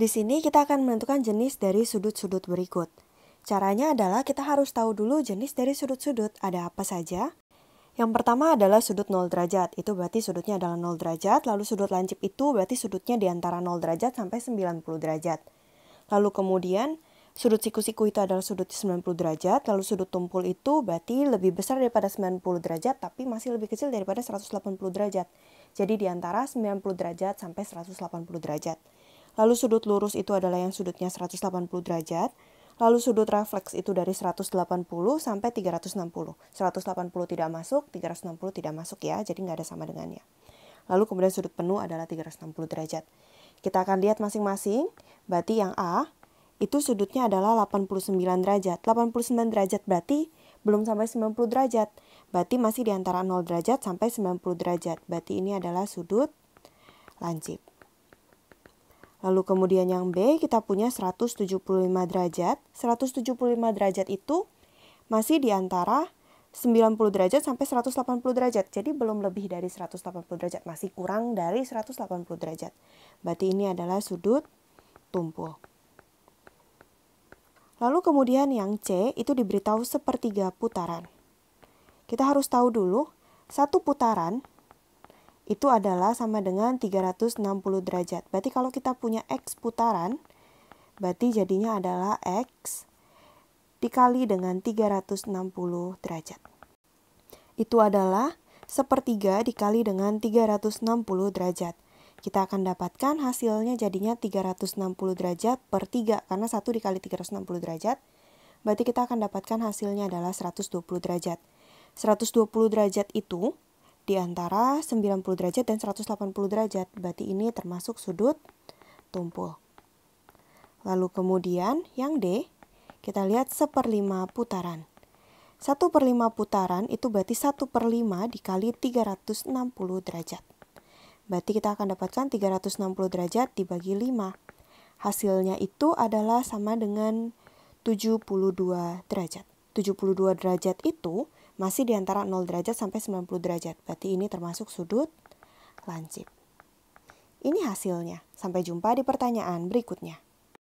Di sini kita akan menentukan jenis dari sudut-sudut berikut. Caranya adalah kita harus tahu dulu jenis dari sudut-sudut ada apa saja. Yang pertama adalah sudut 0 derajat, itu berarti sudutnya adalah 0 derajat, lalu sudut lancip itu berarti sudutnya di antara 0 derajat sampai 90 derajat. Lalu kemudian sudut siku-siku itu adalah sudut 90 derajat, lalu sudut tumpul itu berarti lebih besar daripada 90 derajat tapi masih lebih kecil daripada 180 derajat. Jadi di antara 90 derajat sampai 180 derajat lalu sudut lurus itu adalah yang sudutnya 180 derajat, lalu sudut refleks itu dari 180 sampai 360. 180 tidak masuk, 360 tidak masuk ya, jadi nggak ada sama dengannya. Lalu kemudian sudut penuh adalah 360 derajat. Kita akan lihat masing-masing, berarti yang A itu sudutnya adalah 89 derajat. 89 derajat berarti belum sampai 90 derajat. Berarti masih di antara 0 derajat sampai 90 derajat. Berarti ini adalah sudut lancip. Lalu kemudian yang B kita punya 175 derajat. 175 derajat itu masih di antara 90 derajat sampai 180 derajat. Jadi belum lebih dari 180 derajat, masih kurang dari 180 derajat. Berarti ini adalah sudut tumpul. Lalu kemudian yang C itu diberitahu sepertiga putaran. Kita harus tahu dulu, satu putaran itu adalah sama dengan 360 derajat. Berarti kalau kita punya X putaran, berarti jadinya adalah X dikali dengan 360 derajat. Itu adalah sepertiga dikali dengan 360 derajat. Kita akan dapatkan hasilnya jadinya 360 derajat per 3, karena 1 dikali 360 derajat, berarti kita akan dapatkan hasilnya adalah 120 derajat. 120 derajat itu di antara 90 derajat dan 180 derajat. Berarti ini termasuk sudut tumpul. Lalu kemudian yang D, kita lihat seperlima putaran. 1 per 5 putaran itu berarti 1 per 5 dikali 360 derajat. Berarti kita akan dapatkan 360 derajat dibagi 5. Hasilnya itu adalah sama dengan 72 derajat. 72 derajat itu masih di antara 0 derajat sampai 90 derajat. Berarti ini termasuk sudut lancip. Ini hasilnya. Sampai jumpa di pertanyaan berikutnya.